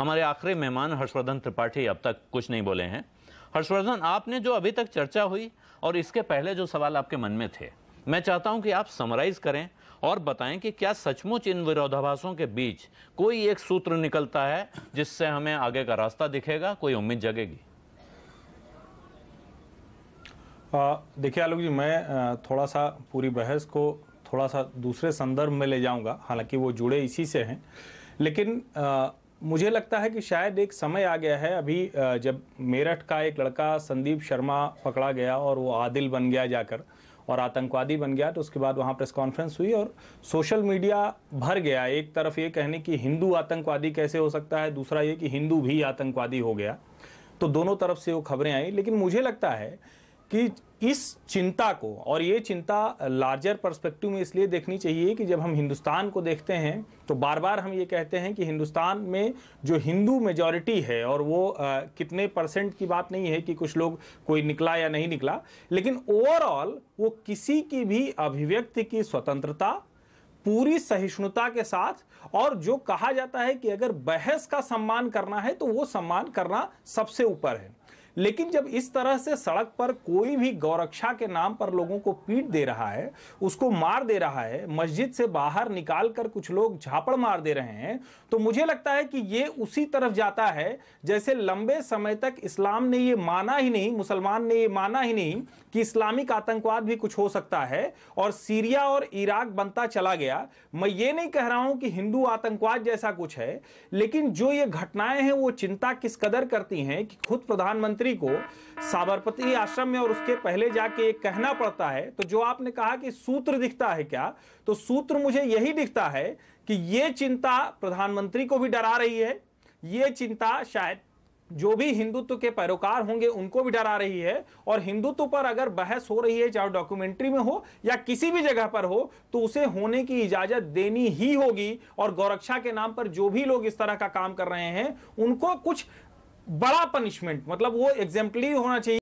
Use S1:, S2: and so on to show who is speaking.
S1: हमारे आखिरी मेहमान हर्षवर्धन त्रिपाठी अब तक कुछ नहीं बोले हैं हर्षवर्धन आपने जो अभी तक चर्चा हुई और इसके पहले जो सवाल आपके मन में थे मैं चाहता हूं कि आप समराइज करें और बताएं कि क्या सचमुच इन विरोधाभासों के बीच कोई एक सूत्र निकलता है जिससे हमें आगे का रास्ता दिखेगा कोई उम्मीद जगेगी
S2: देखिए आलोक जी मैं थोड़ा सा पूरी बहस को थोड़ा सा दूसरे संदर्भ में ले जाऊंगा हालांकि वो जुड़े इसी से हैं लेकिन मुझे लगता है कि शायद एक समय आ गया है अभी जब मेरठ का एक लड़का संदीप शर्मा पकड़ा गया और वो आदिल बन गया जाकर और आतंकवादी बन गया तो उसके बाद वहाँ प्रेस कॉन्फ्रेंस हुई और सोशल मीडिया भर गया एक तरफ ये कहने कि हिंदू आतंकवादी कैसे हो सकता है दूसरा ये कि हिंदू भी आतंकवादी हो गया तो दोनों तरफ से वो खबरें आई लेकिन मुझे लगता है कि इस चिंता को और ये चिंता लार्जर पर्सपेक्टिव में इसलिए देखनी चाहिए कि जब हम हिंदुस्तान को देखते हैं तो बार बार हम ये कहते हैं कि हिंदुस्तान में जो हिंदू मेजॉरिटी है और वो आ, कितने परसेंट की बात नहीं है कि कुछ लोग कोई निकला या नहीं निकला लेकिन ओवरऑल वो किसी की भी अभिव्यक्ति की स्वतंत्रता पूरी सहिष्णुता के साथ और जो कहा जाता है कि अगर बहस का सम्मान करना है तो वो सम्मान करना सबसे ऊपर है लेकिन जब इस तरह से सड़क पर कोई भी गौरक्षा के नाम पर लोगों को पीट दे रहा है उसको मार दे रहा है मस्जिद से बाहर निकाल कर कुछ लोग झापड़ मार दे रहे हैं तो मुझे लगता है कि ये उसी तरफ जाता है जैसे लंबे समय तक इस्लाम ने ये माना ही नहीं मुसलमान ने ये माना ही नहीं कि इस्लामिक आतंकवाद भी कुछ हो सकता है और सीरिया और इराक बनता चला गया मैं ये नहीं कह रहा हूं कि हिंदू आतंकवाद जैसा कुछ है लेकिन जो ये घटनाएं हैं वो चिंता किस कदर करती हैं कि खुद प्रधानमंत्री मुख्यमंत्री को साबरपति आश्रम में और उसके पहले जाके ये कहना पड़ता है तो जो आपने कहा कि सूत्र दिखता है क्या तो सूत्र मुझे यही दिखता है कि ये चिंता प्रधानमंत्री को भी डरा रही है ये चिंता शायद जो भी हिंदुत्व के पैरोकार होंगे उनको भी डरा रही है और हिंदुत्व पर अगर बहस हो रही है चाहे डॉक्यूमेंट्री में हो या किसी भी जगह पर हो तो उसे होने की इजाजत देनी ही होगी और गौरक्षा के नाम पर जो भी लोग इस तरह का काम कर रहे हैं उनको कुछ बड़ा पनिशमेंट मतलब वो एग्जाम्पली होना चाहिए